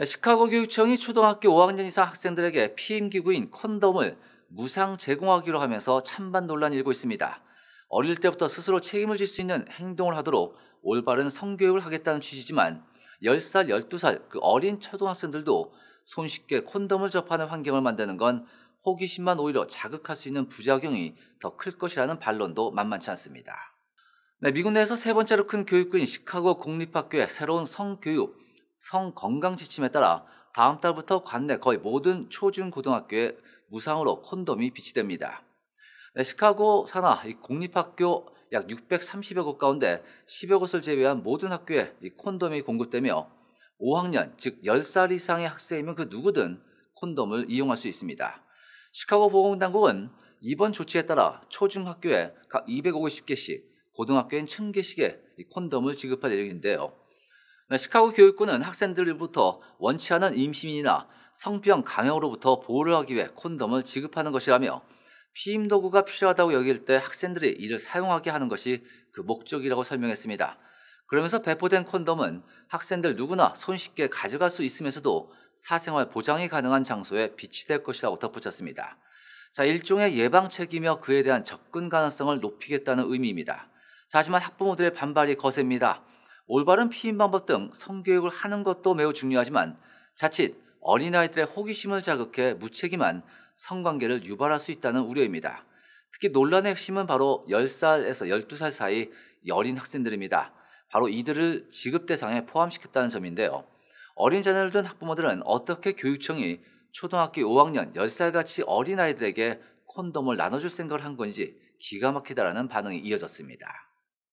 네, 시카고 교육청이 초등학교 5학년 이상 학생들에게 피임기구인 콘돔을 무상 제공하기로 하면서 찬반 논란이 일고 있습니다. 어릴 때부터 스스로 책임을 질 수 있는 행동을 하도록 올바른 성교육을 하겠다는 취지지만 10살, 12살 그 어린 초등학생들도 손쉽게 콘돔을 접하는 환경을 만드는 건 호기심만 오히려 자극할 수 있는 부작용이 더 클 것이라는 반론도 만만치 않습니다. 네, 미국 내에서 세 번째로 큰 교육구인 시카고 공립학교의 새로운 성교육 성 건강 지침에 따라 다음 달부터 관내 거의 모든 초중 고등학교에 무상으로 콘돔이 비치됩니다. 네, 시카고 산하 공립학교 약 630여 곳 가운데 10여 곳을 제외한 모든 학교에 콘돔이 공급되며 5학년, 즉 10살 이상의 학생이면 그 누구든 콘돔을 이용할 수 있습니다. 시카고 보건당국은 이번 조치에 따라 초중학교에 각 250개씩, 고등학교엔 1000개씩의 콘돔을 지급할 예정인데요. 그러니까 시카고 교육부는 학생들부터 원치 않은 임신이나 성병 강요로부터 보호를 하기 위해 콘돔을 지급하는 것이라며 피임 도구가 필요하다고 여길 때 학생들이 이를 사용하게 하는 것이 그 목적이라고 설명했습니다. 그러면서 배포된 콘돔은 학생들 누구나 손쉽게 가져갈 수 있으면서도 사생활 보장이 가능한 장소에 비치될 것이라고 덧붙였습니다. 자, 일종의 예방책이며 그에 대한 접근 가능성을 높이겠다는 의미입니다. 자, 하지만 학부모들의 반발이 거셉니다. 올바른 피임 방법 등 성교육을 하는 것도 매우 중요하지만 자칫 어린아이들의 호기심을 자극해 무책임한 성관계를 유발할 수 있다는 우려입니다. 특히 논란의 핵심은 바로 10살에서 12살 사이 어린 학생들입니다. 바로 이들을 지급 대상에 포함시켰다는 점인데요. 어린 자녀를 둔 학부모들은 어떻게 교육청이 초등학교 5학년 10살같이 어린아이들에게 콘돔을 나눠줄 생각을 한 건지 기가 막히다라는 반응이 이어졌습니다.